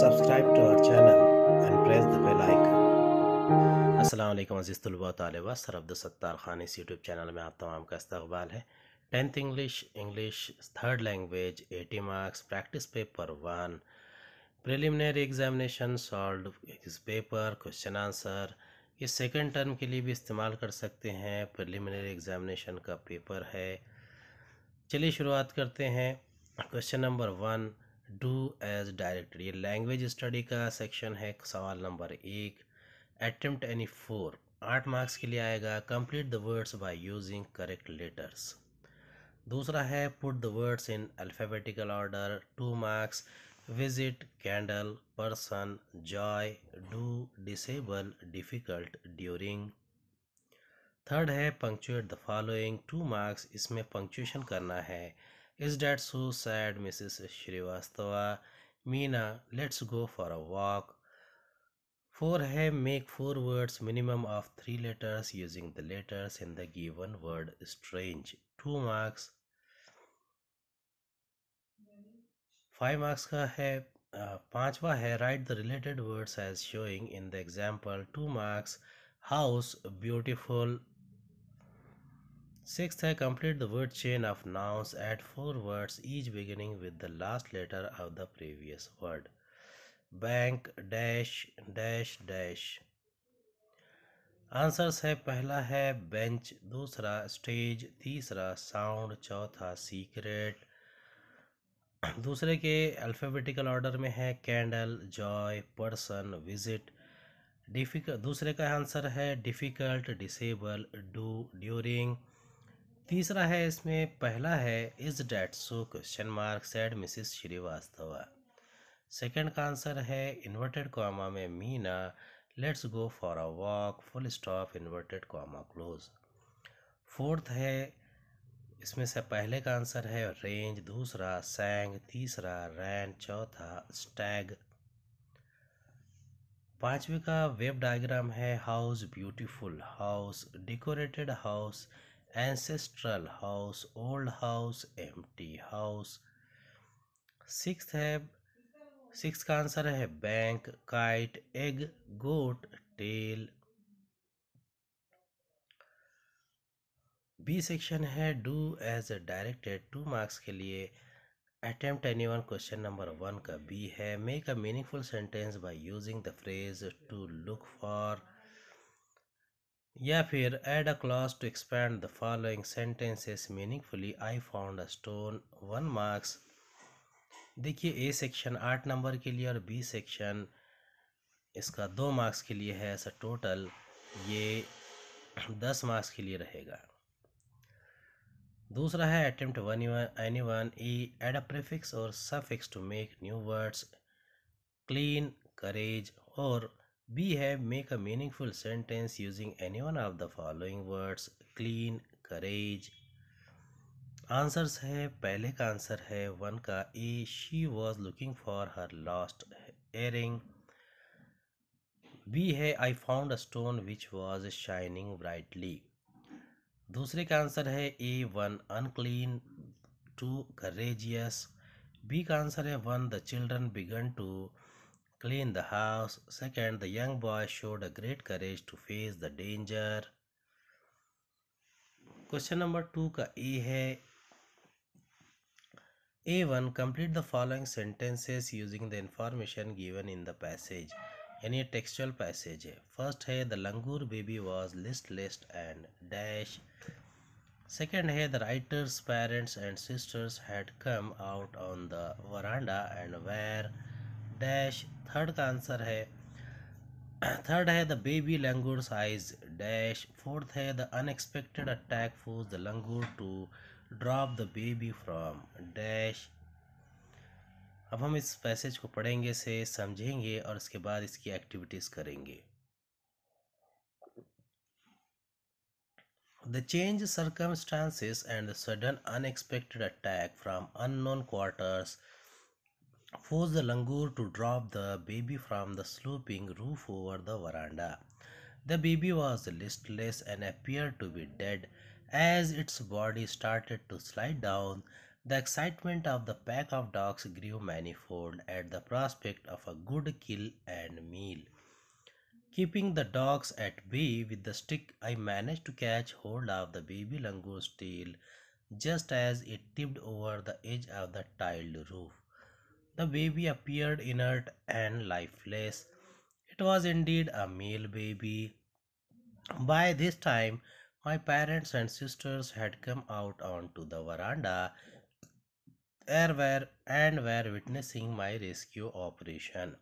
Subscribe to our channel and press the bell icon. Aslam अज़ीज़ तलबा तलबा sir Abdul Sattar Khan इस YouTube channel में आप तमाम का इस्तबाल है tenth English English third language eighty marks practice paper one preliminary examination solve इस पेपर क्वेश्चन आंसर ये सेकेंड टर्म के लिए भी इस्तेमाल कर सकते हैं प्रिलिमिनरी एग्जामिनेशन का पेपर है चलिए शुरुआत करते हैं question number one do as directed ये लैंग्वेज स्टडी का सेक्शन है सवाल नंबर एक अटेम्प्ट एनी फोर आठ मार्क्स के लिए आएगा complete the words by using correct letters दूसरा है put the words in alphabetical order two marks visit candle person joy do disable difficult during third है punctuate the following two marks इसमें punctuation करना है Is that so sad, Mrs. Shrivastava? Meena, let's go for a walk. For him, make four words minimum of three letters using the letters in the given word strange. Two marks. Five marks. का है पांचवा है Write the related words as showing in the example. Two marks. House beautiful. Sixth है complete the word chain of nouns add four words each beginning with the last letter of the previous word bank dash dash dash answers है पहला है bench दूसरा stage तीसरा sound चौथा secret दूसरे के alphabetical order में है candle joy person visit difficult दूसरे का आंसर है डिफ़िकल्ट डिसेबल डू ड्यूरिंग तीसरा है इसमें पहला है is that so question mark said Mrs Srivastava second का आंसर है इन्वर्टेड कॉमा में Meena let's go for a walk full stop inverted comma close fourth है इसमें से पहले का आंसर है रेंज दूसरा सैंग तीसरा रैन चौथा स्टैग पांचवे का वेब डायग्राम है house beautiful house decorated house ancestral house old house empty house six है सिक्स का आंसर है bank kite egg goat tail B section है do as directed two marks के लिए attempt any one question number one का B है make a meaningful sentence by using the phrase to look for या फिर add a clause to expand the following sentences meaningfully I found a stone one marks देखिए A section आठ number के लिए और B section इसका दो marks के लिए है ऐसा टोटल ये दस मार्क्स के लिए रहेगा दूसरा है attempt one any one E add a prefix और suffix to make new words clean courage और We have make a meaningful sentence using any one of the following words clean, courage. Answers है पहले का answer है one का A she was looking for her lost earring B है I found a stone which was shining brightly दूसरे का answer है A one unclean two courageous B का आंसर है one the children began to clean the house. Second, the young boy showed a great courage to face the danger. Question number two का A है A one complete the following sentences using the information given in the passage यानी textual passage है first है the langur baby was list list and dash second है the writer's parents and sisters had come out on the veranda and were dash third का answer है third है the baby langur size dash fourth है the unexpected attack force the langur to drop the baby from dash अब हम इस passage को पढ़ेंगे से समझेंगे और इसके बाद इसकी एक्टिविटीज़ करेंगे The change circumstances and the sudden unexpected attack from unknown quarters forced the langur to drop the baby from the sloping roof over the veranda. The baby was listless and appeared to be dead as its body started to slide down. The excitement of the pack of dogs grew manifold at the prospect of a good kill and meal. Keeping the dogs at bay with the stick, I managed to catch hold of the baby langur's tail just as it tipped over the edge of the tiled roof. The baby appeared inert and lifeless. It was indeed a male baby. By this time, my parents and sisters had come out onto the veranda were, and were witnessing my rescue operation.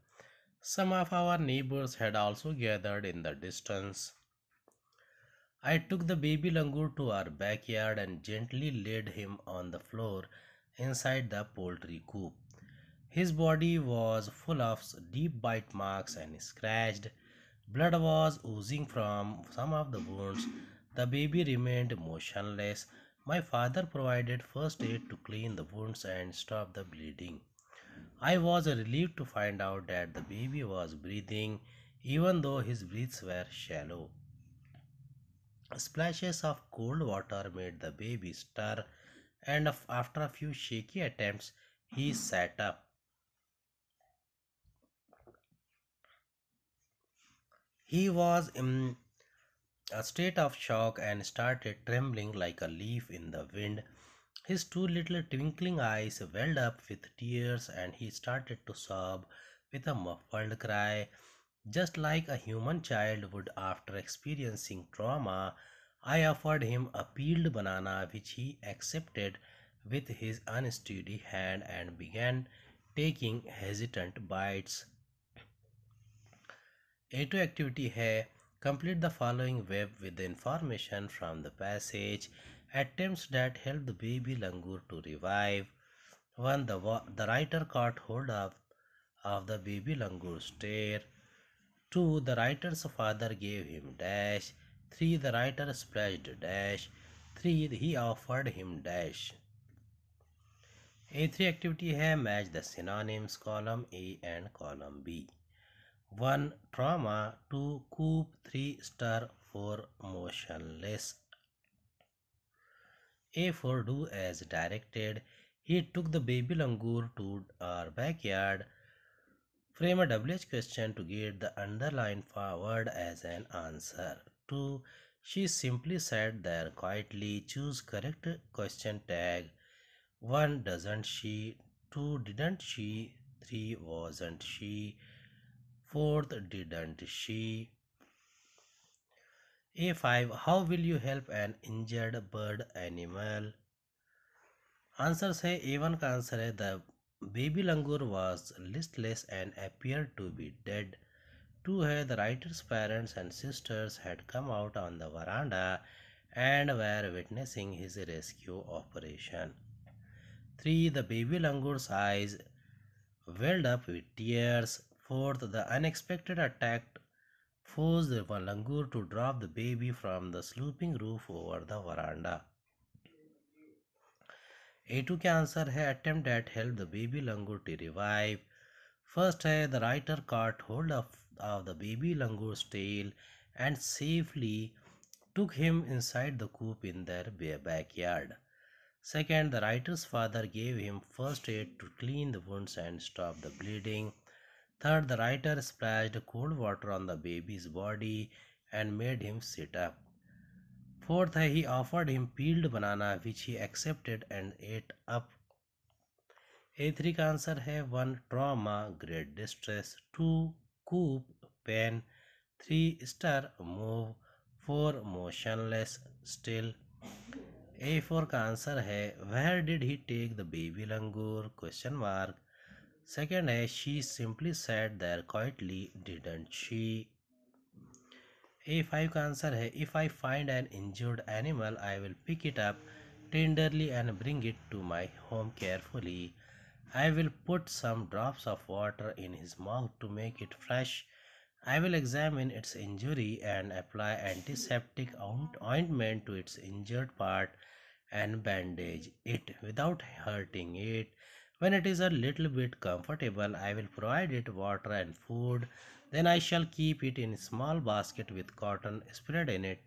Some of our neighbors had also gathered in the distance. I took the baby langur to our backyard and gently laid him on the floor inside the poultry coop. His body was full of deep bite marks and scratched. Blood was oozing from some of the wounds. The baby remained motionless. My father provided first aid to clean the wounds and stop the bleeding. I was relieved to find out that the baby was breathing, even though his breaths were shallow. Splashes of cold water made the baby stir, and after a few shaky attempts, he sat up. He was in a state of shock and started trembling like a leaf in the wind. His two little twinkling eyes welled up with tears and he started to sob with a muffled cry. Just like a human child would after experiencing trauma, I offered him a peeled banana which he accepted with his unsteady hand and began taking hesitant bites. A2 activity है complete the following web with the information from the passage attempts that help the baby langur to revive when the, the writer caught hold of, of the baby langur's tail two the writer's father gave him dash three the writer splashed dash three he offered him dash a3 activity है match the synonyms column A and column B. 1. Trauma 2. Coup 3. Star 4. Motionless A for do as directed. He took the baby langur to our backyard. Frame a WH question to get the underlined forward as an answer. 2. She simply sat there quietly. Choose correct question tag. 1. Doesn't she? 2. Didn't she? 3. Wasn't she? Fourth, didn't she? A5, how will you help an injured bird animal? Answers say Even one answer hai, the baby langur was listless and appeared to be dead. Two hai, the writer's parents and sisters had come out on the veranda and were witnessing his rescue operation. Three, the baby langur's eyes welled up with tears. Fourth, the unexpected attack forced the langur to drop the baby from the sloping roof over the veranda. A two के answer at help the baby langur to revive. First, eh, the writer caught hold of of the baby langur's tail and safely took him inside the coop in their backyard. Second, the writer's father gave him first aid to clean the wounds and stop the bleeding. Third, the writer splashed cold water on the baby's body and made him sit up. Fourth, he offered him peeled banana, which he accepted and ate up. A3 का answer है one trauma, great distress, two coop, pain, three stir, move, four motionless, still. A4 का answer है where did he take the baby langur? Question mark. Second, is she simply sat there quietly, didn't she? A5 का answer है If I find an injured animal, I will pick it up tenderly and bring it to my home carefully. I will put some drops of water in his mouth to make it fresh. I will examine its injury and apply antiseptic ointment to its injured part and bandage it without hurting it. When it is a little bit comfortable, I will provide it water and food. Then I shall keep it in a small basket with cotton spread in it.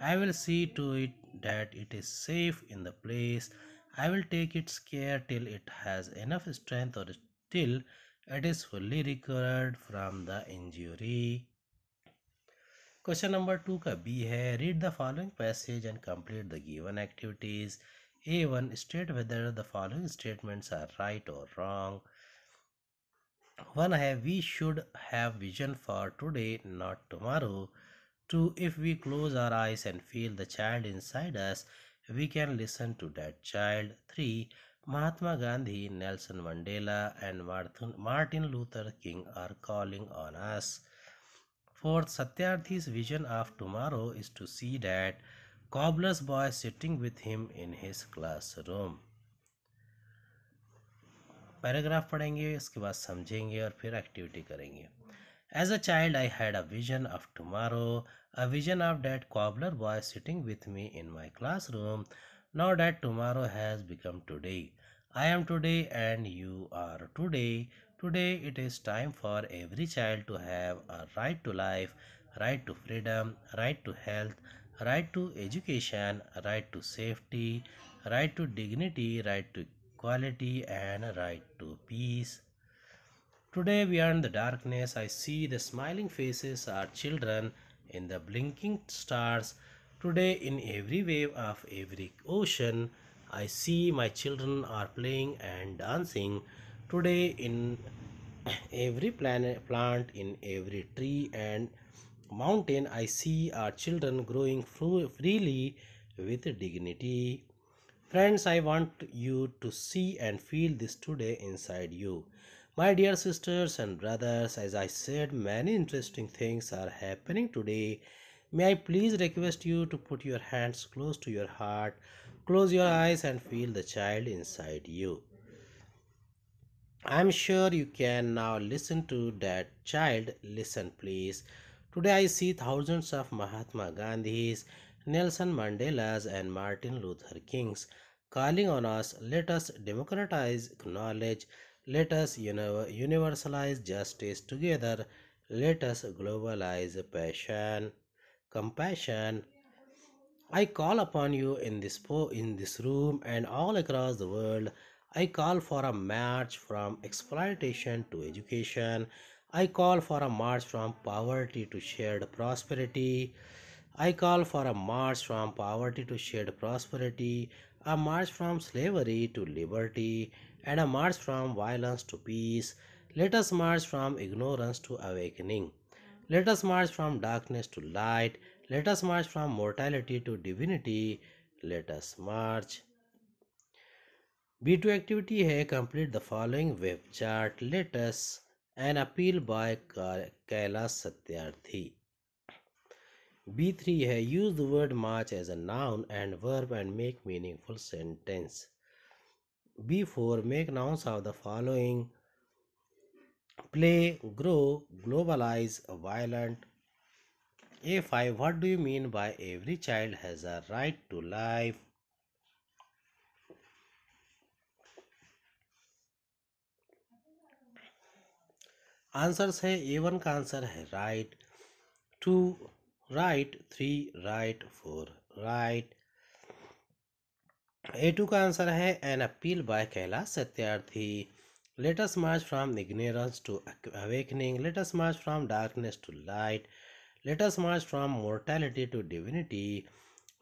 I will see to it that it is safe in the place. I will take its care till it has enough strength or till it is fully recovered from the injury. Question number 2 का B है read the following passage and complete the given activities. A1 state whether the following statements are right or wrong. One have we should have vision for today not tomorrow. Two if we close our eyes and feel the child inside us we can listen to that child. Three Mahatma Gandhi, Nelson Mandela and Martin Luther King are calling on us. Fourth Satyarthi's vision of tomorrow is to see that cobbler's boy sitting with him in his classroom. Paragraph पढ़ेंगे इसके बाद समझेंगे और फिर activity करेंगे as a child I had a vision of tomorrow a vision of that cobbler boy sitting with me in my classroom now that tomorrow has become today I am today and you are today today it is time for every child to have a right to life right to freedom right to health right to education, right to safety, right to dignity, right to equality, and right to peace. Today, beyond the darkness, I see the smiling faces of children in the blinking stars. Today, in every wave of every ocean, I see my children are playing and dancing. Today, in every planet, plant, in every tree, and mountain I see our uh, children growing freely with dignity. Friends, I want you to see and feel this today inside you. My dear sisters and brothers, as I said, many interesting things are happening today. May I please request you to put your hands close to your heart, close your eyes, and feel the child inside you. I am sure you can now listen to that child. Listen, please. Today I see thousands of Mahatma Gandhis, Nelson Mandelas and Martin Luther Kings calling on us, let us democratize knowledge, let us universalize justice together, let us globalize passion, compassion. I call upon you in this po- in this room and all across the world. I call for a march from exploitation to education. I call for a march from poverty to shared prosperity. I call for a march from poverty to shared prosperity, a march from slavery to liberty, and a march from violence to peace. Let us march from ignorance to awakening. Let us march from darkness to light. Let us march from mortality to divinity. Let us march. B2 activity here complete the following web chart. Let us an appeal by Kailash Satyarthi. B3 here use the word march as a noun and verb and make meaningful sentence. B4 make nouns of the following play, grow, globalize, violent. A5 what do you mean by every child has a right to life? Answers है A one का answer है right two right three right four right A two का answer है an appeal by Kailash Satyarthi let's march from ignorance to awakening let's march from darkness to light let's march from mortality to divinity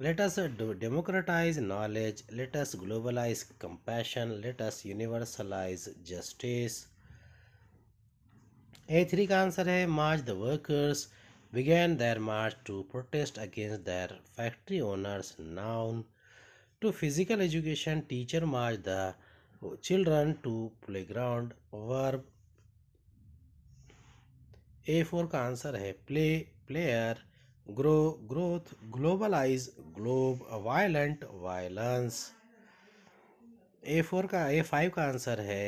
let's democratise knowledge let's globalise compassion let's universalise justice A three का answer है march the workers began their march to protest against there factory owners noun two physical education teacher march the children to playground verb A four का answer है play player grow growth globalise globe violent violence A four का A five का answer है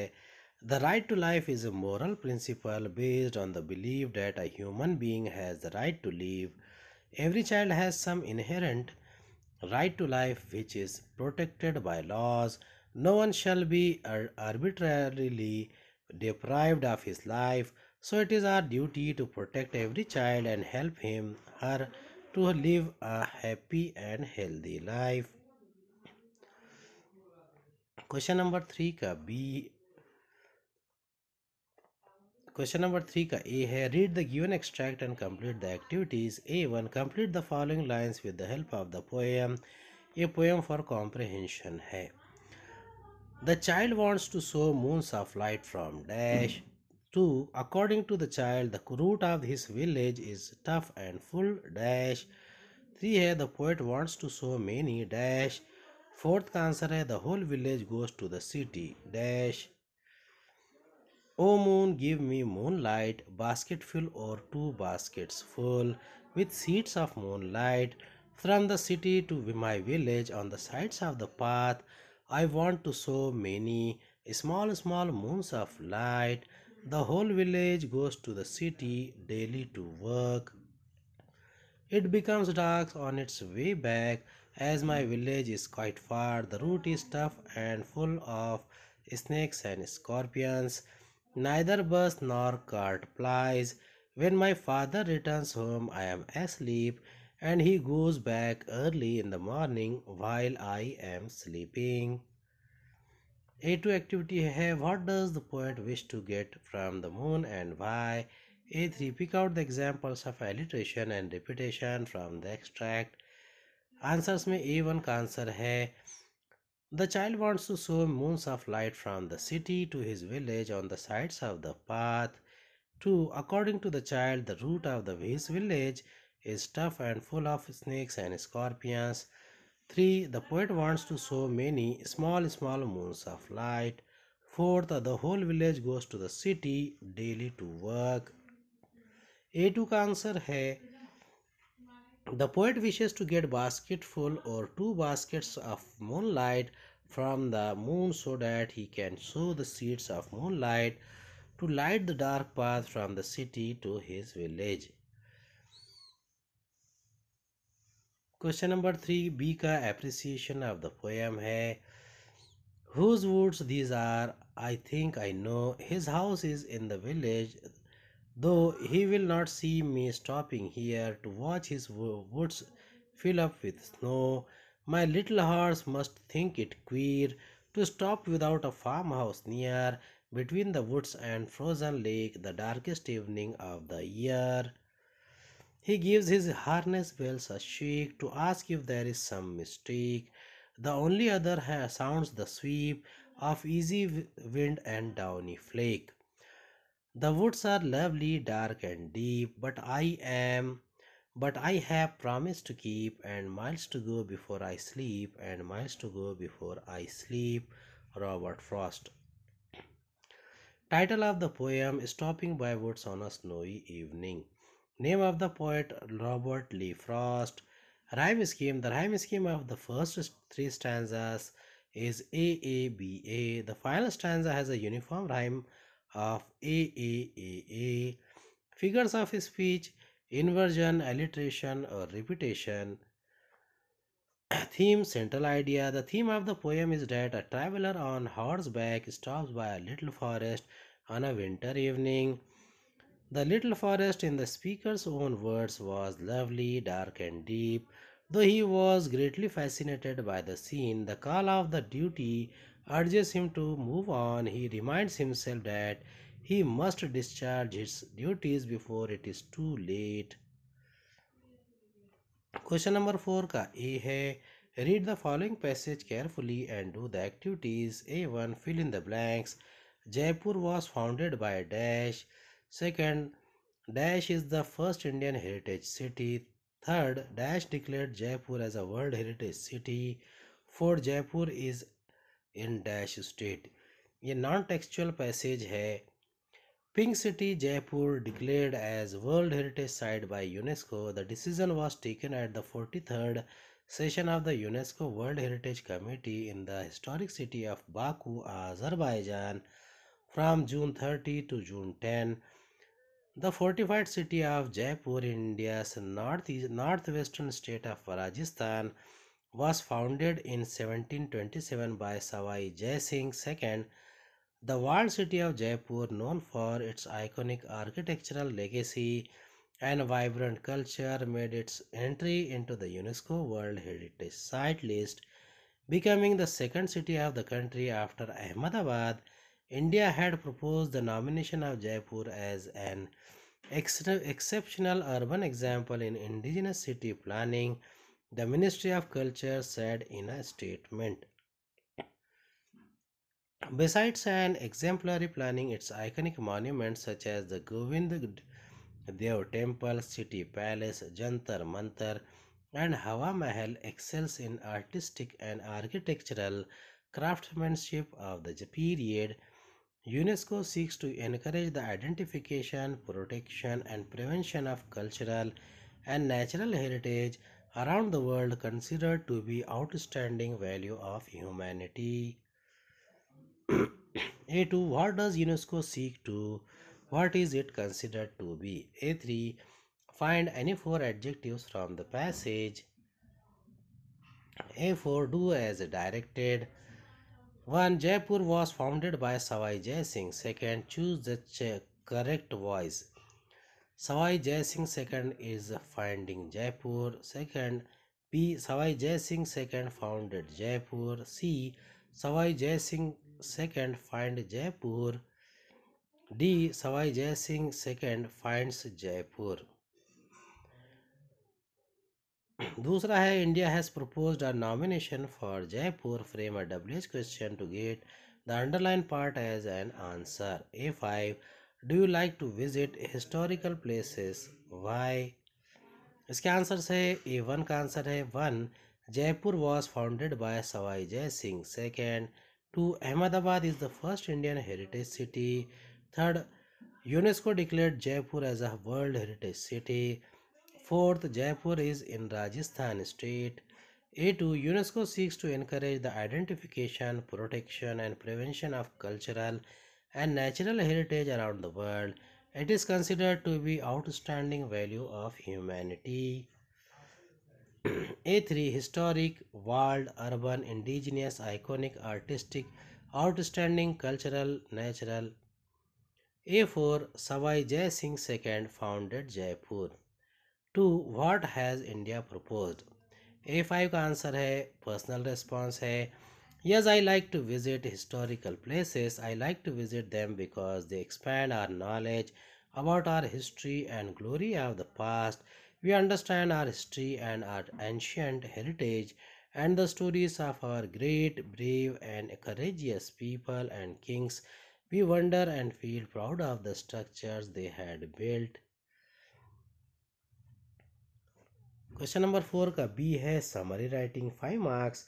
The right to life is a moral principle based on the belief that a human being has the right to live. Every child has some inherent right to life which is protected by laws. No one shall be arbitrarily deprived of his life. So it is our duty to protect every child and help him, her to live a happy and healthy life. Question number three ka B. Question number 3 का A है read the given extract and complete the activities A one complete the following lines with the help of the poem A poem for comprehension है the child wants to sow moons of light from dash two according to the child the route of his village is tough and full dash three है the poet wants to sow many dash fourth का answer है the whole village goes to the city dash O oh, moon, give me moonlight, basketful or two baskets full, with seeds of moonlight. From the city to my village, on the sides of the path, I want to sow many small, small moons of light. The whole village goes to the city daily to work. It becomes dark on its way back. As my village is quite far, the route is tough and full of snakes and scorpions. Neither bus nor cart plies. When my father returns home, I am asleep, and he goes back early in the morning while I am sleeping. A2 activity hai what does the poet wish to get from the moon and why? A3 pick out the examples of alliteration and repetition from the extract. Answers में A one का answer है the child wants to show moons of light from the city to his village on the sides of the path. 2. According to the child, the route of the, his village is tough and full of snakes and scorpions. 3. The poet wants to show many small, small moons of light. 4. The whole village goes to the city daily to work. A two का answer है the poet wishes to get basketful or two baskets of moonlight from the moon so that he can sow the seeds of moonlight to light the dark path from the city to his village. Question number three: B appreciation of the poem. Hey, whose woods these are? I think I know. His house is in the village though he will not see me stopping here to watch his woods fill up with snow. My little horse must think it queer to stop without a farmhouse near between the woods and frozen lake the darkest evening of the year. He gives his harness bells a shake to ask if there is some mistake. The only other sounds the sweep of easy wind and downy flake. The woods are lovely, dark and deep, but I am but I have promised to keep and miles to go before I sleep and miles to go before I sleep. Robert Frost. Title of the poem Stopping by Woods on a Snowy Evening. Name of the poet Robert Lee Frost. Rhyme scheme The rhyme scheme of the first three stanzas is AABA. The final stanza has a uniform rhyme of AAAA, figures of speech, inversion, alliteration or repetition. theme, central idea. The theme of the poem is that a traveler on horseback stops by a little forest on a winter evening. The little forest, in the speaker's own words, was lovely, dark, and deep. Though he was greatly fascinated by the scene, the call of the duty urges him to move on, he reminds himself that he must discharge his duties before it is too late. Question number 4 a hai. Read the following passage carefully and do the activities. A1. Fill in the blanks. Jaipur was founded by Dash. Second, Dash is the first Indian heritage city. Third, Dash declared Jaipur as a World Heritage City. Fourth, Jaipur is in dash state ये non textual passage है pink city Jaipur declared as world heritage site by UNESCO the decision was taken at the forty third session of the UNESCO world heritage committee in the historic city of Baku Azerbaijan from June thirty to June ten the fortified city of Jaipur India north north western state of Rajasthan was founded in 1727 by Sawai Jai Singh II. The walled city of Jaipur, known for its iconic architectural legacy and vibrant culture, made its entry into the UNESCO World Heritage Site list, becoming the second city of the country after Ahmedabad. India had proposed the nomination of Jaipur as an ex exceptional urban example in indigenous city planning the Ministry of Culture said in a statement. Besides an exemplary planning, its iconic monuments such as the Govind Dev Temple, City Palace, Jantar Mantar, and Hawa Mahal excels in artistic and architectural craftsmanship of the period. UNESCO seeks to encourage the identification, protection, and prevention of cultural and natural heritage around the world considered to be outstanding value of humanity. A2 What does UNESCO seek to? What is it considered to be? A3 Find any four adjectives from the passage. A4 Do as directed. 1. Jaipur was founded by Savai Jai Singh. 2. Choose the correct voice. Sawai Jai Singh second is finding Jaipur second B Sawai Jai Singh second founded Jaipur C Sawai Jai Singh second find Jaipur D Sawai Jai Singh second finds Jaipur दूसरा है India has propose a nomination for Jaipur frame a W question to get the underline part as an answer A five Do you like to visit historical places? Why? इसके answer है A one का answer है one Jaipur was founded by Sawai Jai Singh second two Ahmedabad is the first Indian heritage city third UNESCO declare Jaipur as a world heritage city fourth Jaipur is in Rajasthan state A two UNESCO seeks to encourage the identification protection and prevention of cultural and natural heritage around the world. It is considered to be outstanding value of humanity. A3 Historic, world, urban, indigenous, iconic, artistic, outstanding, cultural, natural. A4 Savai Jai Singh II founded Jaipur. 2. What has India proposed? A5 का answer है personal response है Yes, I like to visit historical places. I like to visit them because they expand our knowledge about our history and glory of the past. We understand our history and our ancient heritage and the stories of our great, brave, and courageous people and kings. We wonder and feel proud of the structures they had built. Question number four का B है summary writing five marks.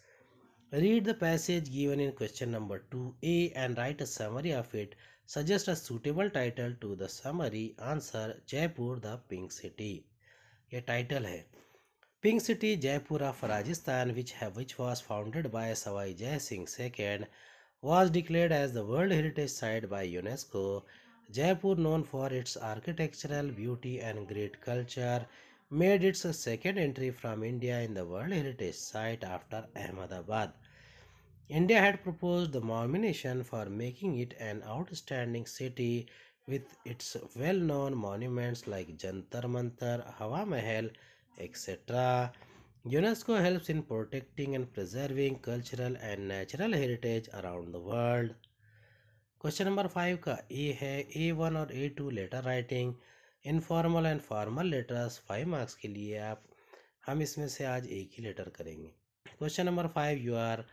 Read the passage given in question number 2a and write a summary of it. Suggest a suitable title to the summary. Answer Jaipur the Pink City. A title hai. Pink City Jaipur of Rajasthan which, have, which was founded by Savai Jai Singh II was declared as the World Heritage Site by UNESCO. Jaipur known for its architectural beauty and great culture made its second entry from India in the World Heritage Site after Ahmedabad. India had proposed the nomination for making it an outstanding city with its well-known monuments like Jantar Mantar, Hawa Mahal, etc. UNESCO helps in protecting and preserving cultural and natural heritage around the world. ka number hai A one or A two letter writing. Informal and formal letters five marks के लिए आप हम इसमें से आज एक ही letter करेंगे question number five you are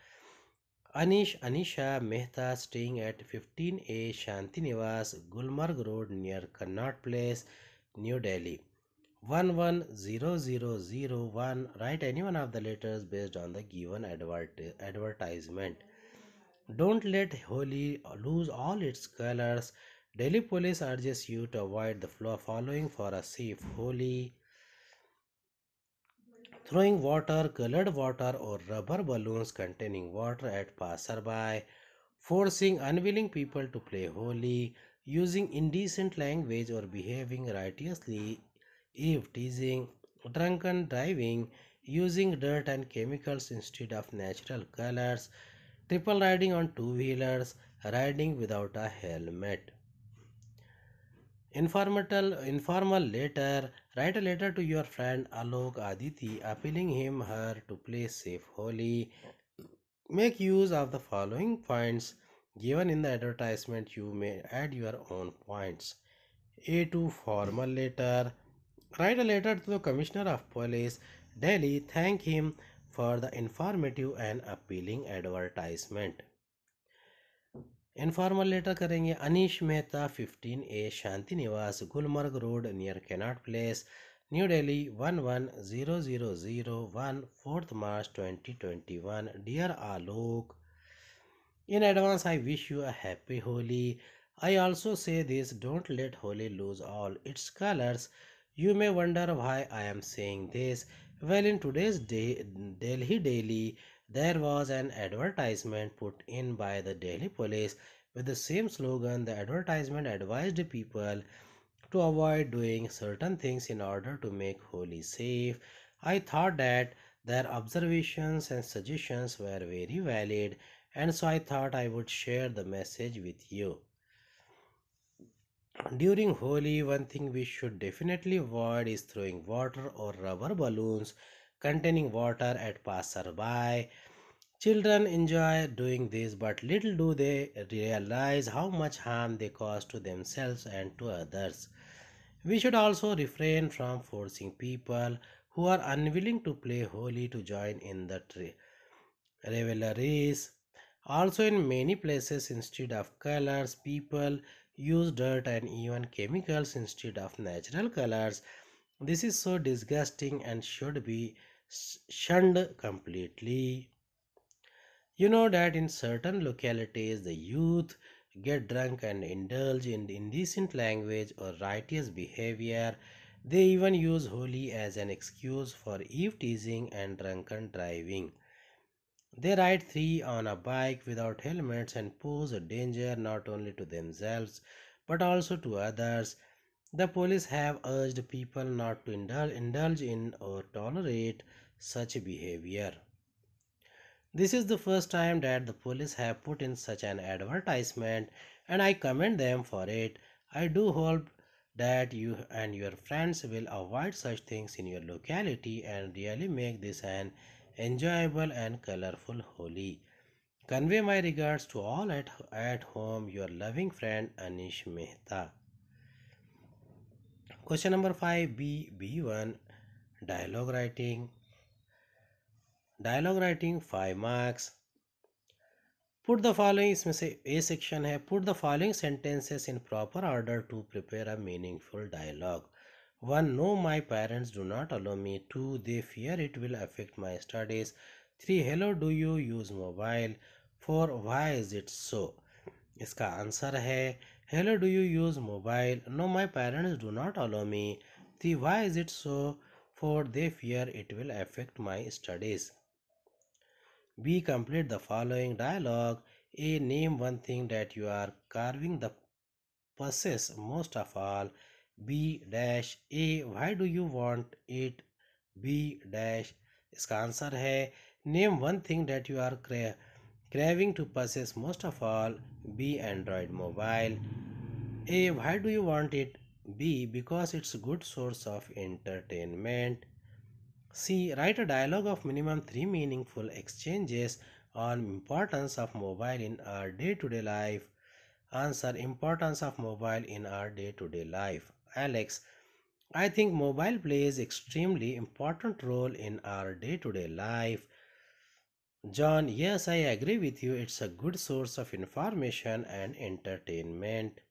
Anish Anisha Mehta staying at fifteen A Shanti Niwas Gulmarg Road near Connaught Place New Delhi one one zero zero zero one write any one of the letters based on the given advertisement don't let Holi lose all its colours Delhi police urges you to avoid the following for a safe Holi. Throwing water, colored water or rubber balloons containing water at passerby. Forcing unwilling people to play Holi. Using indecent language or behaving riotously. If teasing, drunken driving, using dirt and chemicals instead of natural colors, triple riding on two wheelers, riding without a helmet. Informal, informal letter. Write a letter to your friend Alok Aditi appealing him her to play safe Holi. Make use of the following points given in the advertisement. You may add your own points. A2 formal letter. Write a letter to the Commissioner of Police, Delhi. Thank him for the informative and appealing advertisement. Informal letter करेंगे Anish Mehta fifteen A Shanti Niwas Gulmarg Road near Connaught Place New Delhi one one zero zero zero one fourth March twenty twenty one dear Alok in advance I wish you a happy Holi I also say this don't let Holi lose all its colours you may wonder why I am saying this well in today's day Delhi there was an advertisement put in by the Delhi police with the same slogan. The advertisement advised people to avoid doing certain things in order to make Holi safe. I thought that their observations and suggestions were very valid, and so I thought I would share the message with you. During Holi, one thing we should definitely avoid is throwing water or rubber balloons containing water at passerby. Children enjoy doing this, but little do they realize how much harm they cause to themselves and to others. We should also refrain from forcing people who are unwilling to play holy to join in the tree. revelries. Also, in many places, instead of colors, people use dirt and even chemicals instead of natural colors this is so disgusting and should be shunned completely. You know that in certain localities the youth get drunk and indulge in indecent language or riotous behavior. They even use Holi as an excuse for eve teasing and drunken driving. They ride three on a bike without helmets and pose a danger not only to themselves but also to others. The police have urged people not to indulge, indulge in or tolerate such behavior. This is the first time that the police have put in such an advertisement and I commend them for it. I do hope that you and your friends will avoid such things in your locality and really make this an enjoyable and colorful Holi. Convey my regards to all at, at home, your loving friend Anish Mehta. Question number five B B one dialogue writing dialogue writing five marks put the following इसमें से A section है put the following sentences in proper order to prepare a meaningful dialogue one no my parents do not allow me to they fear it will affect my studies three hello do you use mobile four why is it so इसका answer है hello do you use mobile no my parents do not allow me the why is it so for they fear it will affect my studies b complete the following dialogue a name one thing that you are carving the possess most of all b dash a why do you want it b dash answer answer name one thing that you are are craving to possess most of all b android mobile a eh, why do you want it b because it's a good source of entertainment c write a dialogue of minimum three meaningful exchanges on importance of mobile in our day-to-day -day life answer importance of mobile in our day-to-day -day life alex i think mobile plays extremely important role in our day-to-day -day life John, yes, I agree with you. It's a good source of information and entertainment.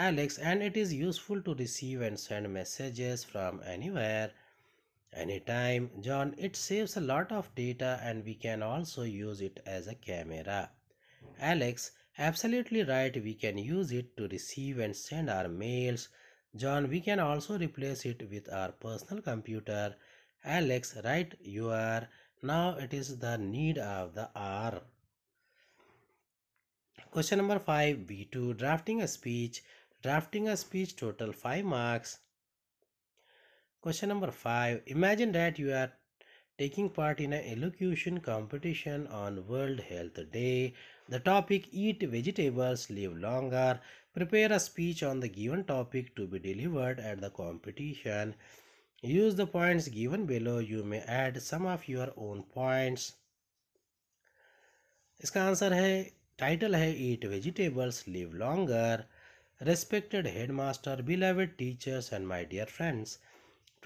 Alex, and it is useful to receive and send messages from anywhere, anytime. John, it saves a lot of data and we can also use it as a camera. Alex, absolutely right. We can use it to receive and send our mails. John, we can also replace it with our personal computer. Alex, right you are now it is the need of the hour question number 5 b2 drafting a speech drafting a speech total 5 marks question number 5 imagine that you are taking part in an elocution competition on world health day the topic eat vegetables live longer prepare a speech on the given topic to be delivered at the competition Use the points given below. You may add some of your own points. इसका answer है title है eat vegetables live longer respected headmaster, beloved teachers and my dear friends.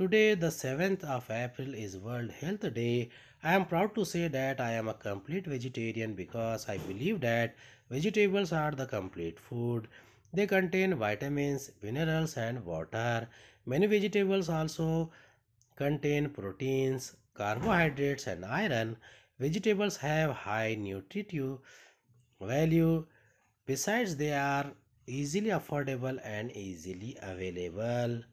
Today the 7th of April is World Health Day. I am proud to say that I am a complete vegetarian because I believe that vegetables are the complete food. They contain vitamins, minerals and water. Many vegetables also contain proteins, carbohydrates and iron. Vegetables have high nutritive value. Besides, they are easily affordable and easily available.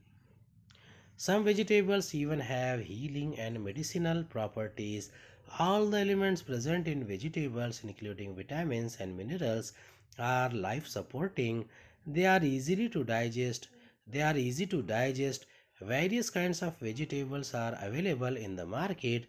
Some vegetables even have healing and medicinal properties. All the elements present in vegetables including vitamins and minerals are life supporting. They are easily to digest they are easy to digest. Various kinds of vegetables are available in the market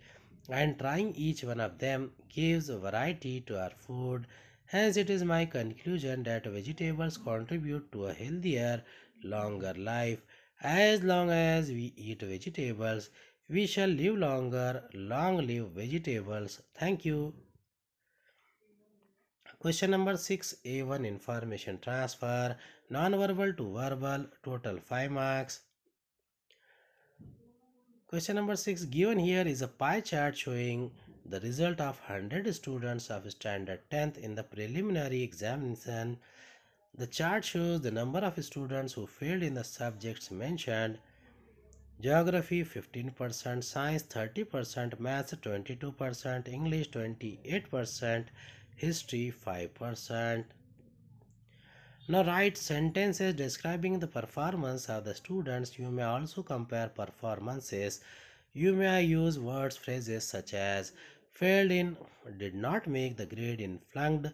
and trying each one of them gives variety to our food. Hence it is my conclusion that vegetables contribute to a healthier, longer life. As long as we eat vegetables, we shall live longer. Long live vegetables. Thank you. Question number 6 A1 Information Transfer non-verbal to verbal total 5 marks question number 6 given here is a pie chart showing the result of 100 students of standard 10th in the preliminary examination the chart shows the number of students who failed in the subjects mentioned geography 15% science 30% math 22% english 28% history 5% now write sentences describing the performance of the students. You may also compare performances. You may use words, phrases such as failed in, did not make the grade in, flunked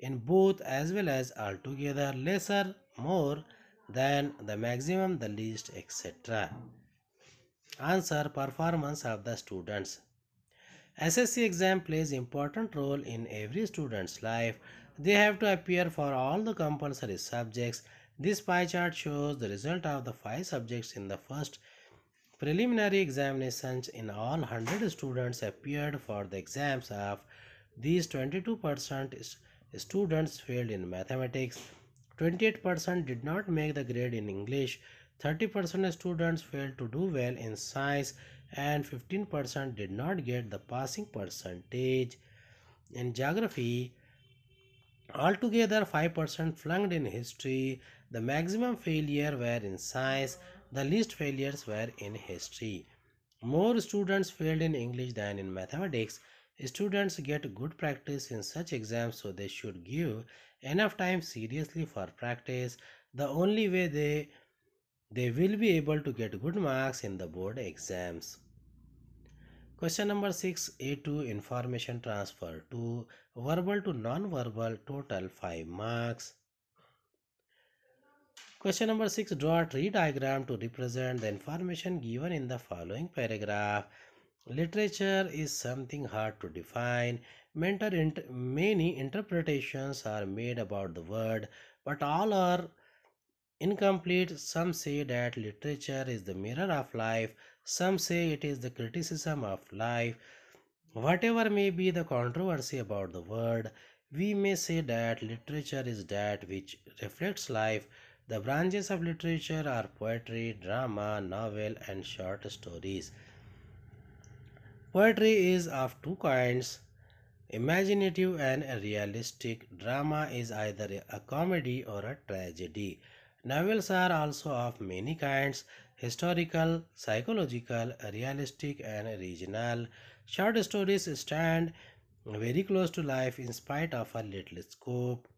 in both as well as altogether, lesser, more than the maximum, the least, etc. Answer performance of the students. SSC exam plays important role in every student's life. They have to appear for all the compulsory subjects. This pie chart shows the result of the five subjects in the first preliminary examinations in all 100 students appeared for the exams of these 22% students failed in mathematics 28% did not make the grade in english 30% students failed to do well in science and 15% did not get the passing percentage in geography Altogether, 5% flunked in history, the maximum failure were in science, the least failures were in history. More students failed in English than in mathematics. Students get good practice in such exams so they should give enough time seriously for practice. The only way they they will be able to get good marks in the board exams. Question number 6 A2 information transfer to verbal to non-verbal total 5 marks. Question number 6 Draw a tree diagram to represent the information given in the following paragraph. Literature is something hard to define. many interpretations are made about the word, but all are incomplete. Some say that literature is the mirror of life, some say it is the criticism of life. Whatever may be the controversy about the word, we may say that literature is that which reflects life. The branches of literature are poetry, drama, novel, and short stories. Poetry is of two kinds imaginative and realistic. Drama is either a comedy or a tragedy. Novels are also of many kinds historical, psychological, realistic, and regional. Short stories stand very close to life in spite of a little scope.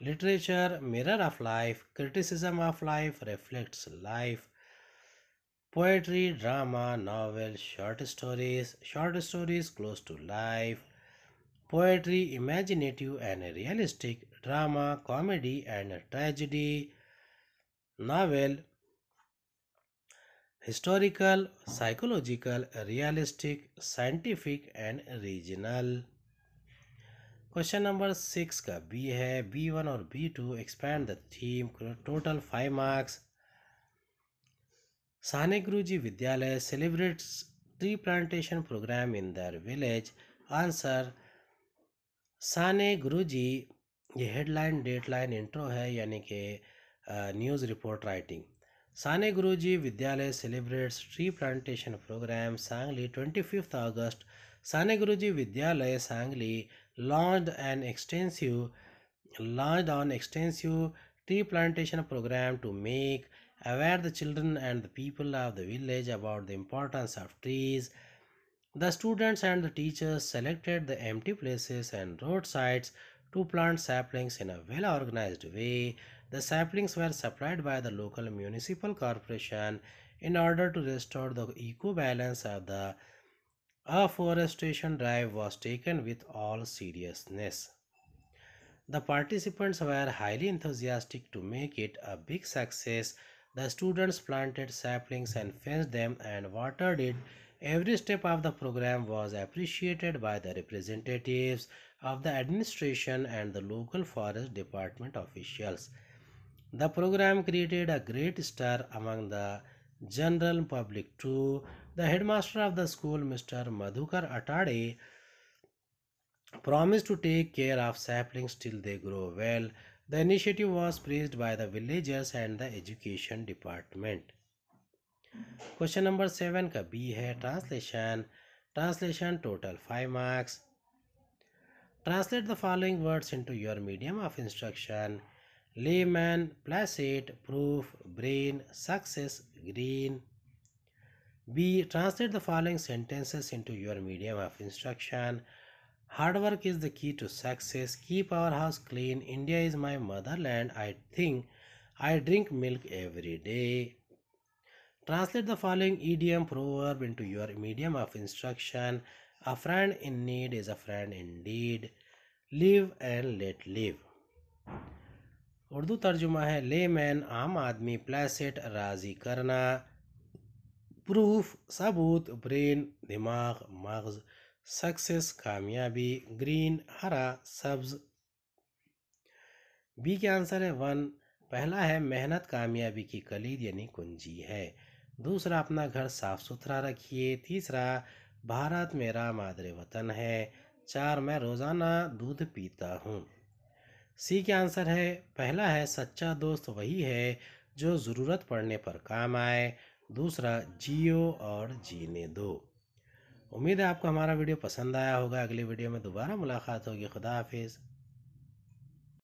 Literature, mirror of life, criticism of life, reflects life. Poetry, drama, novel, short stories, short stories close to life. Poetry, imaginative and realistic, drama, comedy, and tragedy, novel, historical, psychological, realistic, scientific and regional. Question number six का B है B one और B two expand the theme total five marks Sane ji Vidyalay celebrates tree plantation programme in their village answer Sane ji ये headline deadline intro है यानी कि news report writing Sane Guruji Vidyalay celebrates tree plantation program Sangli 25th August. Sane Guruji Vidyalay Sangli launched an extensive launched on extensive tree plantation program to make aware the children and the people of the village about the importance of trees. The students and the teachers selected the empty places and roadsides to plant saplings in a well organized way the saplings were supplied by the local municipal corporation in order to restore the eco balance of the afforestation drive was taken with all seriousness. The participants were highly enthusiastic to make it a big success. The students planted saplings and fenced them and watered it. Every step of the program was appreciated by the representatives of the administration and the local forest department officials. The program created a great stir among the general public too. The headmaster of the school, Mr. Madhukar Atade, promised to take care of saplings till they grow well. The initiative was praised by the villagers and the education department. Question number seven का बी translation translation total five marks translate the following words into your medium of instruction. Lehman, Placid, Proof, Brain, Success, Green. B. Translate the following sentences into your medium of instruction. Hard work is the key to success. Keep our house clean. India is my motherland. I think I drink milk every day. Translate the following idiom proverb into your medium of instruction. A friend in need is a friend indeed. Live and let live. Urdu तर्जुमा है ले man आम आदमी प्लेसेट राज़ी करना proof सबूत brain दिमाग मगज़ सक्सेस कामयाबी ग्रीन हरा सब्ज़ बी के आंसर है वन पहला है मेहनत कामयाबी की कलीद यानी कुंजी है दूसरा अपना घर साफ़ सुथरा रखिए तीसरा भारत मेरा मादरे वतन है चार मैं रोज़ाना दूध पीता हूँ सी के आंसर है पहला है सच्चा दोस्त वही है जो ज़रूरत पड़ने पर काम आए दूसरा जियो और जीने दो उम्मीद है आपको हमारा वीडियो पसंद आया होगा अगले वीडियो में दोबारा मुलाकात होगी खुदा हाफिज़